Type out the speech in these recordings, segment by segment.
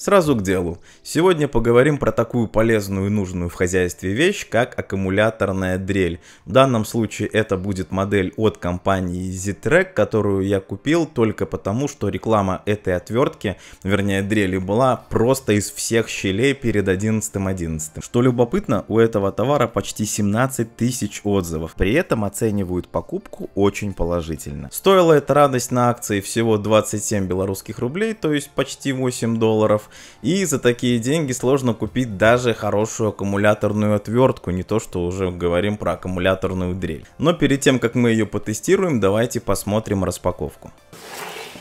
Сразу к делу. Сегодня поговорим про такую полезную и нужную в хозяйстве вещь, как аккумуляторная дрель. В данном случае это будет модель от компании Z-Track, которую я купил только потому, что реклама этой отвертки, вернее дрели, была просто из всех щелей перед 11.11. Что любопытно, у этого товара почти 17 тысяч отзывов, при этом оценивают покупку очень положительно. Стоила эта радость на акции всего 27 белорусских рублей, то есть почти 8 долларов, и за такие деньги сложно купить даже хорошую аккумуляторную отвертку, не то что уже говорим про аккумуляторную дрель. Но перед тем, как мы ее потестируем, давайте посмотрим распаковку.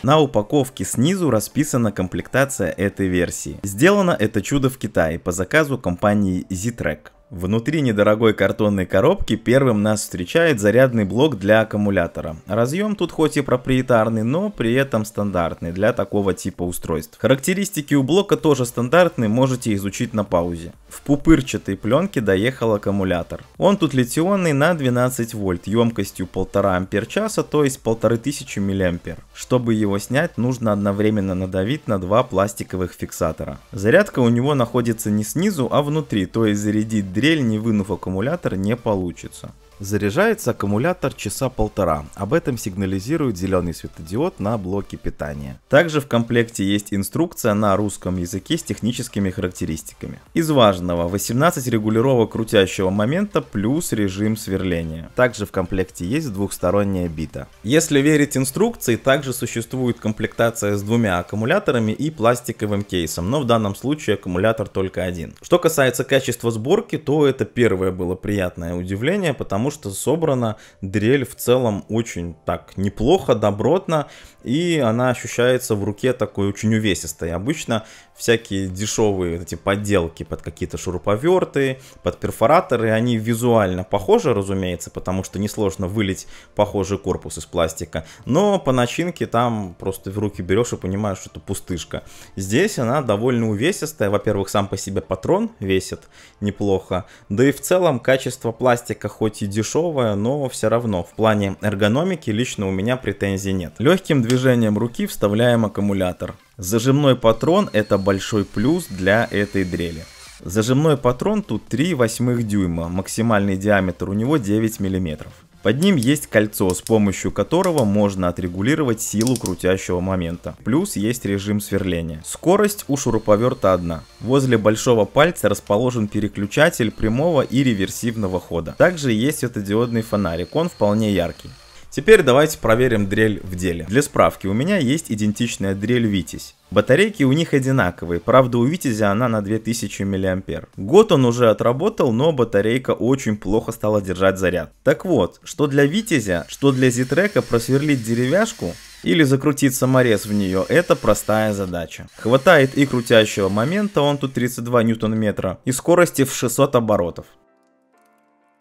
На упаковке снизу расписана комплектация этой версии. Сделано это чудо в Китае по заказу компании Z-Track. Внутри недорогой картонной коробки первым нас встречает зарядный блок для аккумулятора. Разъем тут хоть и проприетарный, но при этом стандартный для такого типа устройств. Характеристики у блока тоже стандартные, можете изучить на паузе. В пупырчатой пленке доехал аккумулятор. Он тут литионный на 12 вольт, емкостью 1,5 ампер-часа, то есть 1500 миллиампер. Чтобы его снять, нужно одновременно надавить на два пластиковых фиксатора. Зарядка у него находится не снизу, а внутри, то есть зарядить дрель, не вынув аккумулятор, не получится. Заряжается аккумулятор часа полтора, об этом сигнализирует зеленый светодиод на блоке питания. Также в комплекте есть инструкция на русском языке с техническими характеристиками. Из важного 18 регулировок крутящего момента плюс режим сверления. Также в комплекте есть двухсторонняя бита. Если верить инструкции, также существует комплектация с двумя аккумуляторами и пластиковым кейсом, но в данном случае аккумулятор только один. Что касается качества сборки, то это первое было приятное удивление, потому потому что собрана дрель в целом очень так неплохо, добротно, и она ощущается в руке такой очень увесистой. Обычно всякие дешевые эти подделки под какие-то шуруповерты, под перфораторы, они визуально похожи, разумеется, потому что несложно вылить похожий корпус из пластика, но по начинке там просто в руки берешь и понимаешь, что это пустышка. Здесь она довольно увесистая, во-первых, сам по себе патрон весит неплохо, да и в целом качество пластика хоть и дешевая, но все равно в плане эргономики лично у меня претензий нет. Легким движением руки вставляем аккумулятор. Зажимной патрон это большой плюс для этой дрели. Зажимной патрон тут 3 3,8 дюйма, максимальный диаметр у него 9 мм. Под ним есть кольцо, с помощью которого можно отрегулировать силу крутящего момента. Плюс есть режим сверления. Скорость у шуруповерта одна. Возле большого пальца расположен переключатель прямого и реверсивного хода. Также есть светодиодный фонарик, он вполне яркий. Теперь давайте проверим дрель в деле. Для справки, у меня есть идентичная дрель Витязь. Батарейки у них одинаковые, правда у Витязя она на 2000 мА. Год он уже отработал, но батарейка очень плохо стала держать заряд. Так вот, что для Витязя, что для Зитрека просверлить деревяшку или закрутить саморез в нее, это простая задача. Хватает и крутящего момента, он тут 32 ньютон-метра, и скорости в 600 оборотов.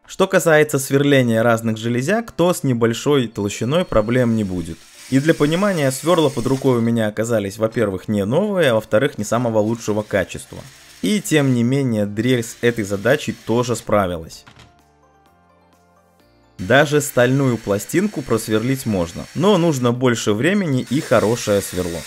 Что касается сверления разных железяк, то с небольшой толщиной проблем не будет. И для понимания, сверла под рукой у меня оказались, во-первых, не новые, а во-вторых, не самого лучшего качества. И тем не менее, дрель с этой задачей тоже справилась. Даже стальную пластинку просверлить можно, но нужно больше времени и хорошее сверло.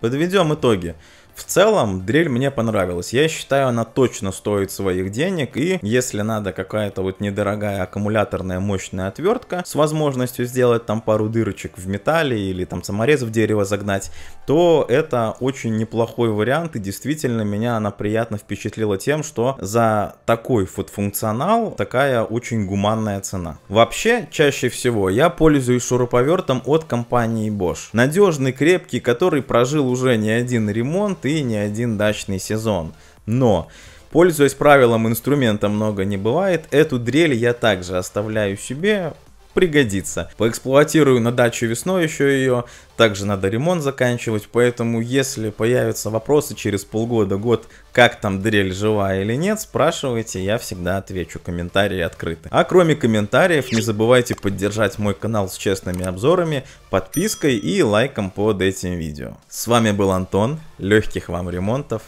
Подведем итоги. В целом, дрель мне понравилась. Я считаю, она точно стоит своих денег. И если надо какая-то вот недорогая аккумуляторная мощная отвертка с возможностью сделать там пару дырочек в металле или там саморез в дерево загнать, то это очень неплохой вариант. И действительно, меня она приятно впечатлила тем, что за такой вот функционал такая очень гуманная цена. Вообще, чаще всего я пользуюсь шуруповертом от компании Bosch. Надежный, крепкий, который прожил уже не один ремонт и годы и не один дачный сезон. Но, пользуясь правилом инструмента много не бывает, эту дрель я также оставляю себе, пригодится. Поэксплуатирую на дачу весной еще ее, также надо ремонт заканчивать, поэтому если появятся вопросы через полгода, год, как там дрель жива или нет, спрашивайте, я всегда отвечу, комментарии открыты. А кроме комментариев, не забывайте поддержать мой канал с честными обзорами, подпиской и лайком под этим видео. С вами был Антон, легких вам ремонтов,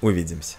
увидимся.